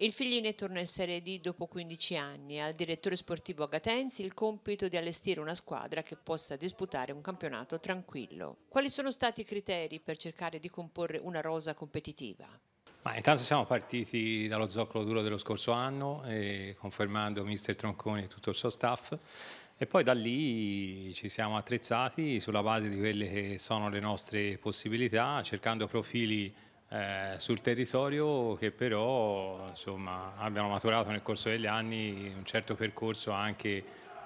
Il Figline torna in Serie D dopo 15 anni. Al direttore sportivo Agatensi il compito di allestire una squadra che possa disputare un campionato tranquillo. Quali sono stati i criteri per cercare di comporre una rosa competitiva? Ma intanto siamo partiti dallo zoccolo duro dello scorso anno, confermando mister Tronconi e tutto il suo staff. E poi da lì ci siamo attrezzati sulla base di quelle che sono le nostre possibilità, cercando profili eh, sul territorio che però insomma, abbiano maturato nel corso degli anni un certo percorso anche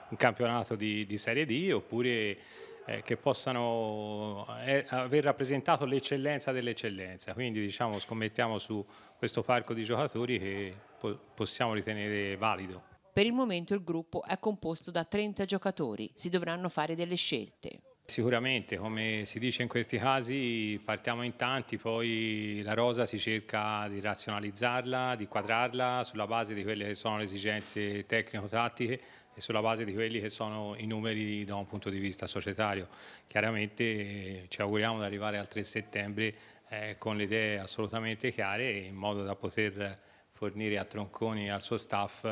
un campionato di, di Serie D oppure eh, che possano eh, aver rappresentato l'eccellenza dell'eccellenza. Quindi diciamo, scommettiamo su questo parco di giocatori che po possiamo ritenere valido. Per il momento il gruppo è composto da 30 giocatori, si dovranno fare delle scelte. Sicuramente, come si dice in questi casi, partiamo in tanti, poi la rosa si cerca di razionalizzarla, di quadrarla sulla base di quelle che sono le esigenze tecnico-tattiche e sulla base di quelli che sono i numeri da un punto di vista societario. Chiaramente ci auguriamo di arrivare al 3 settembre eh, con le idee assolutamente chiare in modo da poter fornire a Tronconi e al suo staff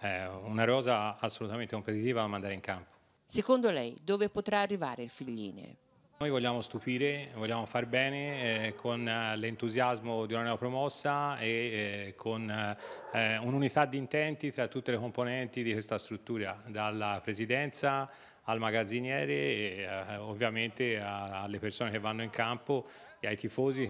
eh, una rosa assolutamente competitiva da mandare in campo. Secondo lei dove potrà arrivare il Figline? Noi vogliamo stupire, vogliamo far bene eh, con eh, l'entusiasmo di una nuova promossa e eh, con eh, un'unità di intenti tra tutte le componenti di questa struttura, dalla presidenza al magazziniere e eh, ovviamente alle persone che vanno in campo e ai tifosi.